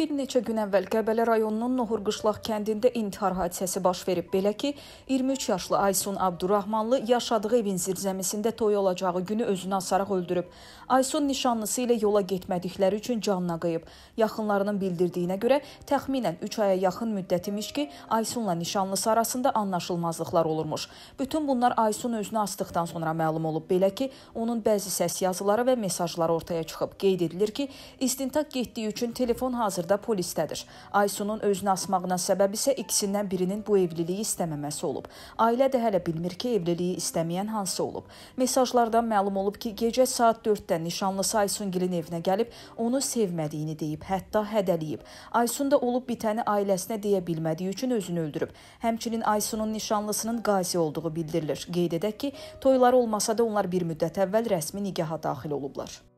Bir neçə gün əvvəl Qəbələ rayonunun Nohurqışlaq kəndində intihar hadisəsi baş verib. Belə ki, 23 yaşlı Aysun Abdurrahmanlı yaşadığı evin zirzəmisində toy olacağı günü özünü asaraq öldürüb. Aysun nişanlısı ilə yola getmədikləri üçün canına qıyıb. Yaxınlarının bildirdiyinə görə təxminən 3 aya yaxın müddət imiş ki, Aysunla nişanlısı arasında anlaşılmazlıqlar olurmuş. Bütün bunlar Aysun özünü asdıqdan sonra məlum olub. Belə ki, onun bəzi səs yazıları və mesajları ortaya çıxıb. Qeyd edilir ki, istintaq getdiyi üçün telefon hazırda hazırda polisdədir. Aysunun özünü asmağına səbəb isə ikisindən birinin bu evliliyi istəməməsi olub. Ailə də hələ bilmir ki, evliliyi istəməyən hansı olub. Mesajlardan məlum olub ki, gecə saat 4-də nişanlısı Aysungilin evinə gəlib onu sevmədiyini deyib, hətta hədəliyib. Aysun da olub bitəni ailəsinə deyə bilmədiyi üçün özünü öldürüb. Həmçinin Aysunun nişanlısının qazi olduğu bildirilir. Qeyd edək ki, toyları olmasa da onlar bir müddət əvvəl rəsmi nigaha daxil olublar.